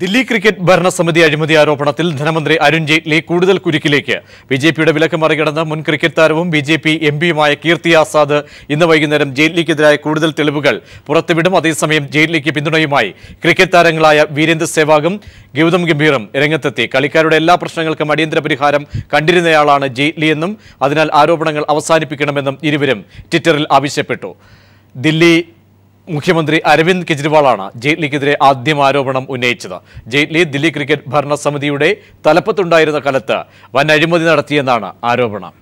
Delhi cricket ഭരണസമിതി അഴിമതി ആരോപണത്തിൽ ധനമന്ത്രി അരുൺ ജെയ്റ്റ്ലി കൂടുതൽ കുരുക്കിലേക്ക് ബി ജെ പിയുടെ വിലക്ക് മറികടന്ന മുൻ ക്രിക്കറ്റ് താരവും ബി ജെ പി എം പിയുമായ കീർത്തി ആസാദ് ഇന്ന് വൈകുന്നേരം ജെയ്റ്റ്ലിക്കെതിരായ കൂടുതൽ തെളിവുകൾ പുറത്തുവിടും അതേസമയം ജെയ്റ്റ്ലിക്ക് പിന്തുണയുമായി ക്രിക്കറ്റ് താരങ്ങളായ വീരേന്ദ്ര സേവാഗും ഗൗതം ഗംഭീറും രംഗത്തെത്തി കളിക്കാരുടെ എല്ലാ പ്രശ്നങ്ങൾക്കും അടിയന്തര പരിഹാരം കണ്ടിരുന്നയാളാണ് ജെയ്റ്റ്ലിയെന്നും അതിനാൽ ആരോപണങ്ങൾ അവസാനിപ്പിക്കണമെന്നും ഇരുവരും ട്വിറ്ററിൽ ആവശ്യപ്പെട്ടു ദില്ലി മുഖ്യമന്ത്രി അരവിന്ദ് കെജ്രിവാളാണ് ജെയ്റ്റ്ലിക്കെതിരെ ആദ്യം ആരോപണം ഉന്നയിച്ചത് ജെയ്റ്റ്ലി ദില്ലി ക്രിക്കറ്റ് ഭരണസമിതിയുടെ തലപ്പത്തുണ്ടായിരുന്ന കാലത്ത് വൻ അഴിമതി നടത്തിയെന്നാണ് ആരോപണം